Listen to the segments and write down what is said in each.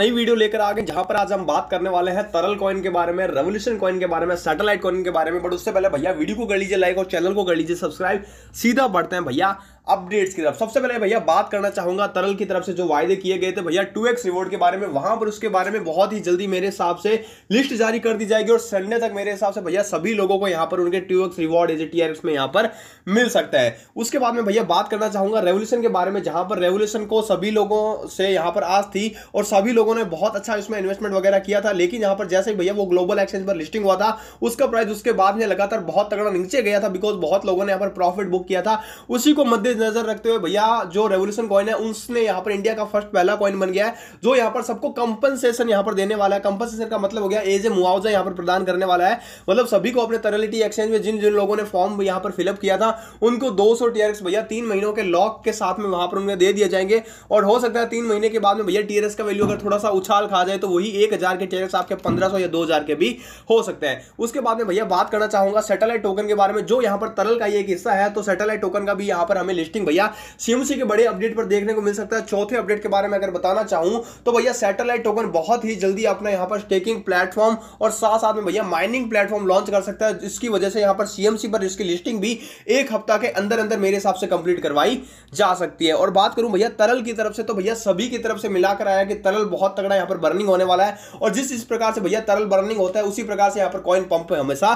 नई वीडियो लेकर आ गए जहां पर आज हम बात करने वाले हैं तरल कॉइन के बारे में रेवोल्यूशन कॉइन के बारे में सैटेलाइट कॉइन के बारे में बट उससे पहले भैया वीडियो को कर लीजिए लाइक और चैनल को कर लीजिए सब्सक्राइब सीधा बढ़ते हैं भैया अपडेट्स की तरफ सबसे पहले भैया बात करना चाहूंगा तरल की तरफ से जो वायदे किए गए थे भैया टू एक्स रिवॉर्ड के बारे में वहां पर उसके बारे में बहुत ही जल्दी मेरे हिसाब से लिस्ट जारी कर दी जाएगी और संडे तक मेरे हिसाब से भैया सभी लोगों को यहाँ पर उनके टू एक्स रिवॉर्ड एज टी में यहां पर मिल सकता है उसके बाद में भैया बात करना चाहूंगा रेवोल्यूशन के बारे में जहां पर रेवोल्यूशन को सभी लोगों से यहाँ पर आज थी और सभी लोगों ने बहुत अच्छा इसमें इन्वेस्टमेंट वगैरह किया था लेकिन यहाँ पर जैसे भैया वो ग्लोबल एक्सचेंज पर लिस्टिंग हुआ था उसका प्राइस उसके बाद में लगातार बहुत तगड़ा नीचे गया था बिकॉज बहुत लोगों ने यहाँ पर प्रॉफिट बुक किया था उसी को मध्य नजर रखते हुए भैया जो रेवोल्यूशन कॉइन है उसने यहाँ पर इंडिया का फर्स्ट पहला कॉइन बन गया है जो यहाँ पर सबको कंपनसेशन यहाँ पर देने वाला है कंपनसेशन का मतलब हो गया एज ए मुआवजा यहाँ पर प्रदान करने वाला है मतलब सभी को अपने तरलिटी एक्सचेंज में जिन जिन लोगों ने फॉर्म यहाँ पर फिलअप किया था उनको दो सौ भैया तीन महीनों के लॉक के साथ में वहां पर उन्हें दे दिए जाएंगे और हो सकता है तीन महीने के बाद में भैया टीआरएस का वैल्यू अगर थोड़ा सा उछाल खा जाए तो वही एक के टीआरएस आपके पंद्रह या दो के भी हो सकते हैं उसके बाद में भैया बात करना चाहूंगा सैटेलाइट टोकन के बारे में जो यहाँ पर तरल का एक हिस्सा है तो सैटेलाइट टोकन का भी यहाँ पर हमें इंटरेस्टिंग भैया सीएमसी के बड़े अपडेट पर देखने को मिल सकता है चौथे अपडेट के बारे में अगर बताना चाहूं तो भैया सैटेलाइट टोकन बहुत ही जल्दी अपना यहाँ पर स्टेकिंग प्लेटफॉर्म और साथ साथ में भैया माइनिंग प्लेटफॉर्म लॉन्च कर सकता है जिसकी वजह से यहाँ पर सीएमसी पर इसकी लिस्टिंग भी एक हफ्ता के अंदर अंदर मेरे हिसाब से कंप्लीट करवाई जा सकती है और बात करूं भैया तरल की तरफ से तो भैया सभी की तरफ से मिलाकर आया कि तरल बहुत तगड़ा यहाँ पर बर्निंग होने वाला है और जिस इस प्रकार से भैया तरल बर्निंग होता है उसी प्रकार से यहाँ पर कॉइन पंप हमेशा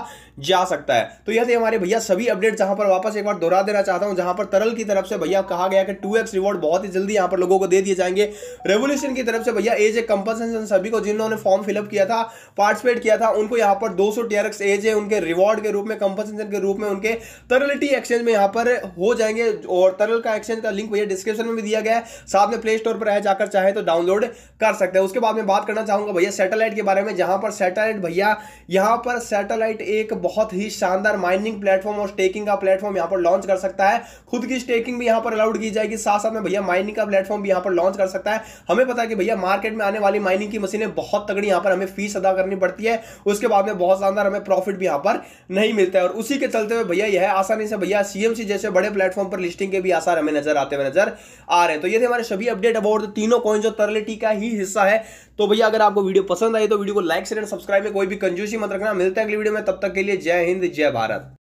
जा सकता है तो यह हमारे भैया सभी अपडेट जहां पर वापस एक बार दोहरा देना चाहता हूं जहां पर तरल की की तरफ से भैया कहा गया कि टू रिवॉर्ड बहुत ही जल्दी यहाँ पर लोगों को दे दिए जाएंगे रेवोल्यूशन की तरफ से भैया एज ए कंपनसेशन सभी को जिन्होंने फॉर्म फिलअप किया था पार्टिसिपेट किया था उनको यहाँ पर दो सौ टीआरएक्स एज है उनके रिवॉर्ड के रूप में कंपनसेशन के रूप में उनके तरलिटी एक्सचेंज में यहाँ पर हो जाएंगे और तरल का एक्सचेंज का लिंक भैया डिस्क्रिप्शन में भी दिया गया है साथ में प्ले स्टोर पर है जाकर चाहे तो डाउनलोड कर सकते हैं उसके बाद में बात करना चाहूंगा भैया सैटेलाइट के बारे में जहां पर सैटेलाइट भैया यहां पर सैटेलाइट एक बहुत ही शानदार माइनिंग प्लेटफॉर्म और स्टेकिंग का प्लेटफॉर्म यहां पर लॉन्च कर सकता है खुद की स्टेकिंग भी यहाँ पर अलाउड की जाएगी साथ साथ में भैया माइनिंग का प्लेटफॉर्म भी यहाँ पर लॉन्च कर सकता है हमें पता है कि भैया मार्केट में आने वाली माइनिंग की मशीनें बहुत तगड़ी यहाँ पर हमें फीस अदा करनी पड़ती है उसके बाद में बहुत शानदार हमें प्रॉफिट भी यहाँ पर नहीं मिलता है और उसी के चलते हुए भैया यह आसानी से भैया सीएमसी जैसे बड़े प्लेटफॉर्म पर लिस्टिंग के भी आसार हमें नजर आते हुए नजर आ रहे हैं तो ये थे हमारे सभी अपडेट अबाउट तीनों कॉइन जो तरलिटी का ही हिस्सा है तो भैया अगर आपको वीडियो पसंद आई तो वीडियो को लाइक शेयर सब्सक्राइब में कोई भी कंजूसी मत रखना मिलते हैं अगली वीडियो में तब तक के लिए जय हिंद जय भारत